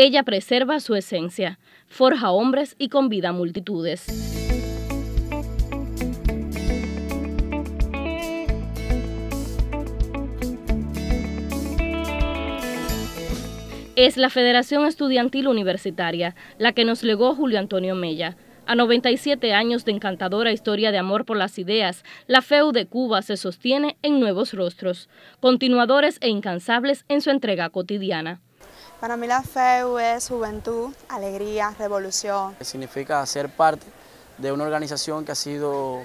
Ella preserva su esencia, forja hombres y convida multitudes. Es la Federación Estudiantil Universitaria la que nos legó Julio Antonio Mella. A 97 años de encantadora historia de amor por las ideas, la FEU de Cuba se sostiene en nuevos rostros, continuadores e incansables en su entrega cotidiana. Para mí la FEU es juventud, alegría, revolución. Significa ser parte de una organización que ha sido,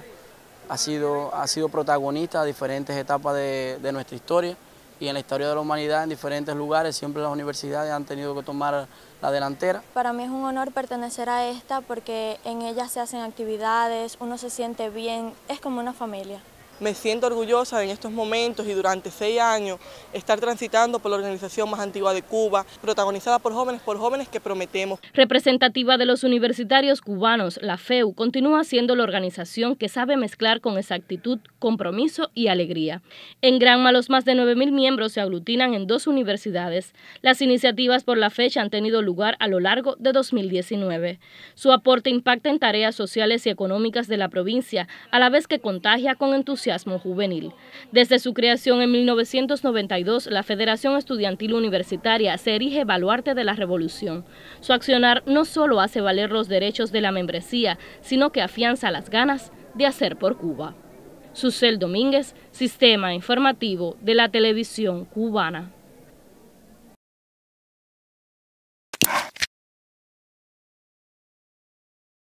ha ha sido protagonista a diferentes etapas de nuestra historia y en la historia de la humanidad en diferentes lugares, siempre las universidades han tenido que tomar la delantera. Para mí es un honor pertenecer a esta porque en ella se hacen actividades, uno se siente bien, es como una familia. Me siento orgullosa en estos momentos y durante seis años estar transitando por la organización más antigua de Cuba, protagonizada por jóvenes, por jóvenes que prometemos. Representativa de los universitarios cubanos, la FEU continúa siendo la organización que sabe mezclar con exactitud compromiso y alegría. En Granma los más de 9.000 miembros se aglutinan en dos universidades. Las iniciativas por la fecha han tenido lugar a lo largo de 2019. Su aporte impacta en tareas sociales y económicas de la provincia, a la vez que contagia con entusiasmo juvenil. Desde su creación en 1992, la Federación Estudiantil Universitaria se erige baluarte de la revolución. Su accionar no solo hace valer los derechos de la membresía, sino que afianza las ganas de hacer por Cuba. Susel Domínguez, Sistema Informativo de la Televisión Cubana.